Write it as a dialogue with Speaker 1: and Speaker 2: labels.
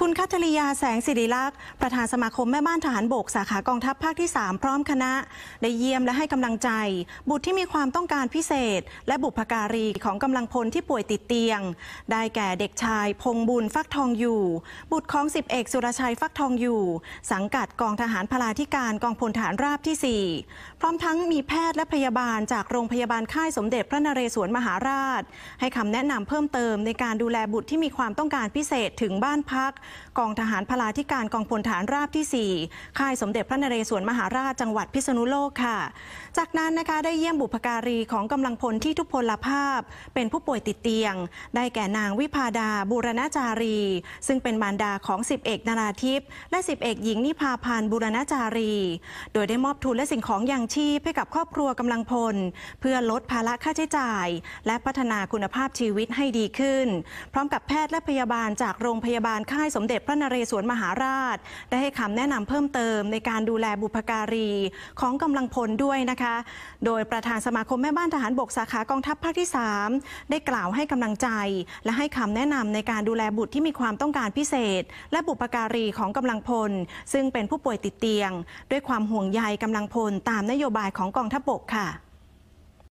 Speaker 1: คุณคัทริยาแสงสิริลักษ์ประธานสมาคมแม่บ้านทหารบก สาขากองทัพภาคที่ 3 พร้อมคณะ ได้เยี่ยมและให้กำลังใจ บุตรที่มีความต้องการพิเศษ และบุพการีของกำลังพลที่ป่วยติดเตียง ได้แก่เด็กชาย พงบุญฟักทองอยู่ บุตรของสิบเอกสุรชัยฟักทองอยู่ สังกัดกองทหารพลาธิการกองพลทหารราบที่ 4 พร้อมทั้งมีแพทย์และพยาบาลจากโรงพยาบาลค่ายสมเด็จพระนเรศวรมหาราช ให้คำแนะนำเพิ่มเติมในการดูแลบุตรที่มีความต้องการพิเศษถึงบ้านพักกองทหารพลาธิการกองพลฐานราบที่ 4 ค่ายสมเด็จพระนเรศวรมหาราชจังหวัดพิษณุโลกค่ะ จากนั้นนะคะได้เยี่ยมบุพการีของกำลังพลที่ทุพพลภาพ เป็นผู้ป่วยติดเตียง ได้แก่นางวิพาดาบุรณจารี ซึ่งเป็นมารดาของสิบเอกนาราทิพย์ และสิบเอกหญิงนิพาพานบุรณจารี โดยได้มอบทุนและสิ่งของอย่างชีพให้กับครอบครัวกำลังพล เพื่อลดภาระค่าใช้จ่าย และพัฒนาคุณภาพชีวิตให้ดีขึ้น พร้อมกับแพทย์และพยาบาลจากโรงพยาบาลค่ายสมเด็จพระนเรศวรมหาราช ได้ให้คำแนะนำเพิ่มเติมในการดูแลบุพการีของกำลังพลด้วยนะคะ โดยประธานสมาคมแม่บ้านทหารบกสาขากองทัพภาคที่ 3 ได้กล่าวให้กำลังใจ และให้คำแนะนำในการดูแลบุตรที่มีความต้องการพิเศษ และบุพการีของกำลังพล ซึ่งเป็นผู้ป่วยติดเตียง ด้วยความห่วงใยกำลังพลตามนโยบายของกองทัพบกค่ะ